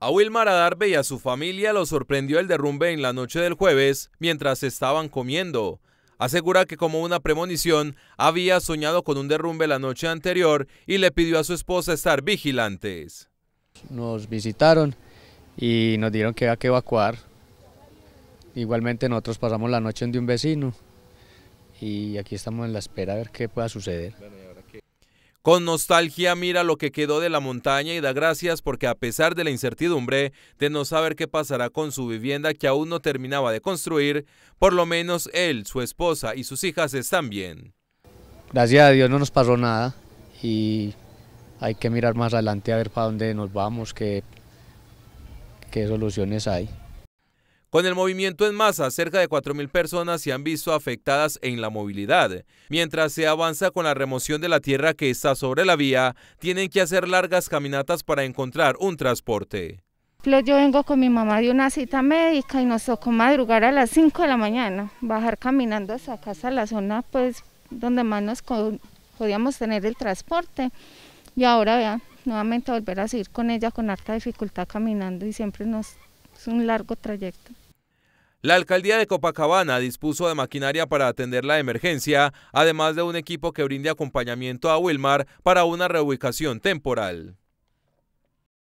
A Wilmar Adarbe y a su familia lo sorprendió el derrumbe en la noche del jueves mientras estaban comiendo. Asegura que como una premonición había soñado con un derrumbe la noche anterior y le pidió a su esposa estar vigilantes. Nos visitaron y nos dieron que había que evacuar. Igualmente nosotros pasamos la noche en de un vecino y aquí estamos en la espera a ver qué pueda suceder. Con nostalgia mira lo que quedó de la montaña y da gracias porque a pesar de la incertidumbre de no saber qué pasará con su vivienda que aún no terminaba de construir, por lo menos él, su esposa y sus hijas están bien. Gracias a Dios no nos pasó nada y hay que mirar más adelante a ver para dónde nos vamos, qué, qué soluciones hay. Con el movimiento en masa, cerca de 4.000 personas se han visto afectadas en la movilidad. Mientras se avanza con la remoción de la tierra que está sobre la vía, tienen que hacer largas caminatas para encontrar un transporte. Yo vengo con mi mamá de una cita médica y nos tocó madrugar a las 5 de la mañana, bajar caminando hasta casa, a la zona pues donde más podíamos tener el transporte. Y ahora vean, nuevamente volver a seguir con ella con harta dificultad caminando y siempre nos es un largo trayecto. La alcaldía de Copacabana dispuso de maquinaria para atender la emergencia, además de un equipo que brinde acompañamiento a Wilmar para una reubicación temporal.